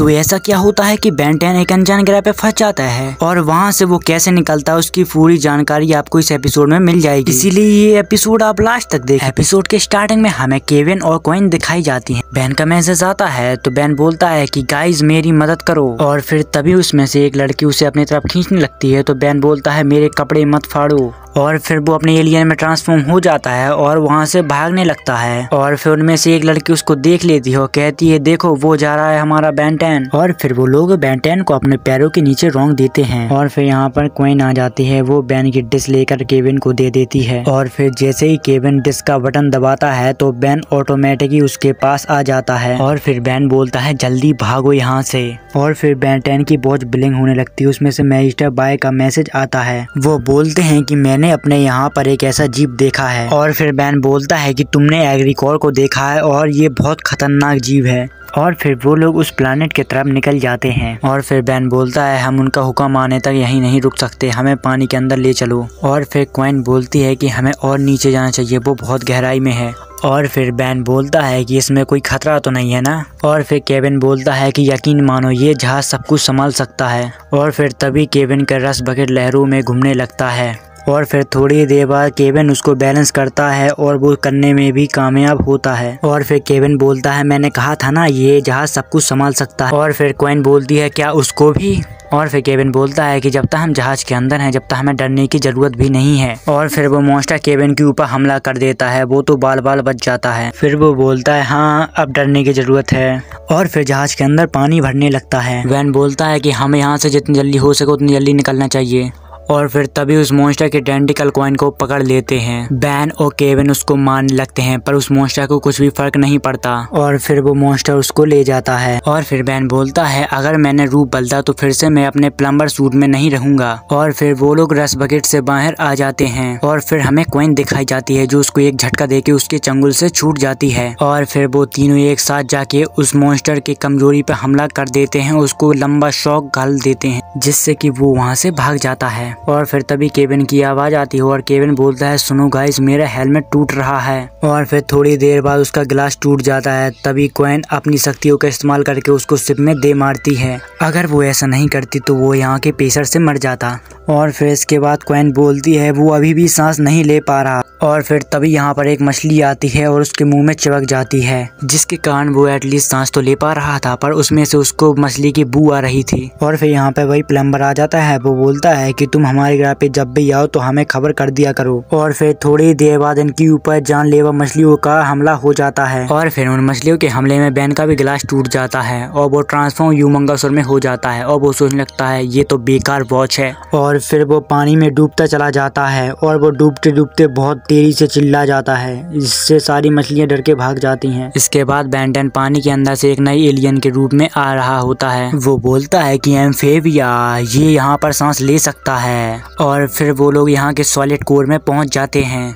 तो ऐसा क्या होता है कि बेंटेन एक अनजान ग्रह पे फंस जाता है और वहाँ से वो कैसे निकलता है उसकी पूरी जानकारी आपको इस एपिसोड में मिल जाएगी इसीलिए ये एपिसोड आप लास्ट तक देखें एपिसोड के स्टार्टिंग में हमें केवन और कोइन दिखाई जाती है बैन का मैसेज आता है तो बैन बोलता है की गाइज मेरी मदद करो और फिर तभी उसमें से एक लड़की उसे अपनी तरफ खींचने लगती है तो बैन बोलता है मेरे कपड़े मत फाड़ो और फिर वो अपने एलियन में ट्रांसफॉर्म हो जाता है और वहाँ से भागने लगता है और फिर उनमें से एक लड़की उसको देख लेती है और कहती है देखो वो जा रहा है हमारा बैंटैन और फिर वो लोग बैंटैन को अपने पैरों के नीचे रोंग देते हैं और फिर यहाँ पर क्वेन आ जाती है वो बैन की डिस लेकर केविन को दे देती है और फिर जैसे ही केविन डिस का बटन दबाता है तो बैन ऑटोमेटिक ही उसके पास आ जाता है और फिर बैन बोलता है जल्दी भागो यहाँ से और फिर बैंटैन की बहुत बिलिंग होने लगती है उसमें से मैजिस्टर बाय का मैसेज आता है वो बोलते है की मैंने मैंने अपने यहाँ पर एक ऐसा जीप देखा है और फिर बैन बोलता है कि तुमने एग्रीकोर को देखा है और ये बहुत खतरनाक जीव है और फिर वो लोग उस प्लानट के तरफ निकल जाते हैं और फिर बैन बोलता है हम उनका हुक्म आने तक यहीं नहीं रुक सकते हमें पानी के अंदर ले चलो और फिर क्वाइन बोलती है कि हमें और नीचे जाना चाहिए वो बहुत गहराई में है और फिर बैन बोलता है कि इसमें कोई खतरा तो नहीं है ना और फिर केविन बोलता है कि यकीन मानो ये जहाज सब कुछ संभाल सकता है और फिर तभी केविन का रस बकेट लहरों में घूमने लगता है और फिर थोड़ी देर बाद केविन उसको बैलेंस करता है और वो करने में भी कामयाब होता है और फिर केविन बोलता है मैंने कहा था ना ये जहाज सब कुछ संभाल सकता है और फिर क्वेन बोलती है क्या उसको भी और फिर केविन बोलता है कि जब तक हम जहाज के अंदर हैं जब तक हमें डरने की जरूरत भी नहीं है और फिर वो मॉन्स्टर केविन के ऊपर हमला कर देता है वो तो बाल बाल बच जाता है फिर वो बोलता है हाँ अब डरने की जरूरत है और फिर जहाज के अंदर पानी भरने लगता है वैन बोलता है कि हमें यहाँ से जितनी जल्दी हो सके उतनी जल्दी निकलना चाहिए और फिर तभी उस मोन्स्टर के डेंटिकल क्वाइन को पकड़ लेते हैं बैन और केविन उसको मारने लगते हैं पर उस मोन्स्टर को कुछ भी फर्क नहीं पड़ता और फिर वो मोन्स्टर उसको ले जाता है और फिर बैन बोलता है अगर मैंने रूप बदला तो फिर से मैं अपने प्लम्बर सूट में नहीं रहूंगा और फिर वो लोग रस बकेट से बाहर आ जाते हैं और फिर हमें क्वाइन दिखाई जाती है जो उसको एक झटका देके उसके चंगुल से छूट जाती है और फिर वो तीनों एक साथ जाके उस मोन्स्टर की कमजोरी पर हमला कर देते हैं उसको लंबा शौक गाल देते हैं जिससे कि वो वहाँ से भाग जाता है और फिर तभी केविन की आवाज़ आती है और केविन बोलता है सुनो गाइस मेरा हेलमेट टूट रहा है और फिर थोड़ी देर बाद उसका गिलास टूट जाता है तभी क्वेन अपनी शक्तियों का इस्तेमाल करके उसको सिप में दे मारती है अगर वो ऐसा नहीं करती तो वो यहाँ के पेशर से मर जाता और फिर इसके बाद क्वेन बोलती है वो अभी भी सांस नहीं ले पा रहा और फिर तभी यहाँ पर एक मछली आती है और उसके मुंह में चिपक जाती है जिसके कारण वो एटलीस्ट सांस तो ले पा रहा था पर उसमें से उसको मछली की बू आ रही थी और फिर यहाँ पे वही प्लम्बर आ जाता है वो बोलता है कि तुम तुम हमारे ग्रह पे जब भी आओ तो हमें खबर कर दिया करो और फिर थोड़ी देर बाद इनके ऊपर जानलेवा मछलियों का हमला हो जाता है और फिर उन मछलियों के हमले में बैन का भी गिलास टूट जाता है और वो ट्रांसफॉर्म यूमंगासुर में हो जाता है और वो सोचने लगता है ये तो बेकार वॉच है और फिर वो पानी में डूबता चला जाता है और वो डूबते डूबते बहुत तेजी से चिल्ला जाता है इससे सारी मछलियाँ डर के भाग जाती है इसके बाद बैंटन पानी के अंदर से एक नई एलियन के रूप में आ रहा होता है वो बोलता है की एम्फेविया ये यहाँ पर सांस ले सकता है है और फिर वो लोग यहाँ के सॉलिड कोर में पहुँच जाते हैं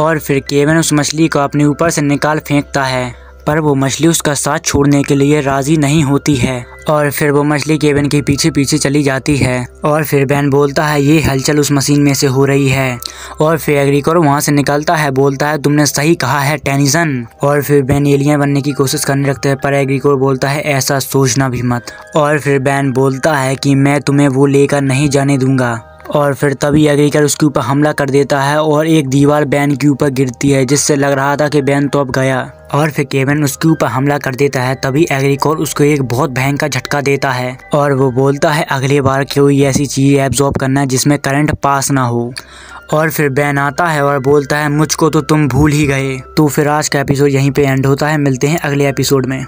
और फिर केवन उस मछली को अपने ऊपर से निकाल फेंकता है पर वो मछली उसका साथ छोड़ने के लिए राजी नहीं होती है और फिर वो मछली केबिन के पीछे पीछे चली जाती है और फिर बैन बोलता है ये हलचल उस मशीन में से हो रही है और फिर एग्रीकोर वहाँ से निकलता है बोलता है तुमने सही कहा है टेनिसन और फिर बैन एलियन बनने की कोशिश करने रखते है पर एग्रीकोर बोलता है ऐसा सोचना भी मत और फिर बैन बोलता है की मैं तुम्हें वो लेकर नहीं जाने दूंगा और फिर तभी एग्रीकर उसके ऊपर हमला कर देता है और एक दीवार बैन के ऊपर गिरती है जिससे लग रहा था कि बैन तो अब गया और फिर केवन उसके ऊपर हमला कर देता है तभी एग्रीकोर उसको एक बहुत भयंकर झटका देता है और वो बोलता है अगली बार कोई ऐसी चीज़ एब्जॉर्ब करना जिसमें करंट पास ना हो और फिर बैन आता है और बोलता है मुझको तो तुम भूल ही गए तो फिर आज का एपिसोड यहीं पे एंड होता है मिलते हैं अगले एपिसोड में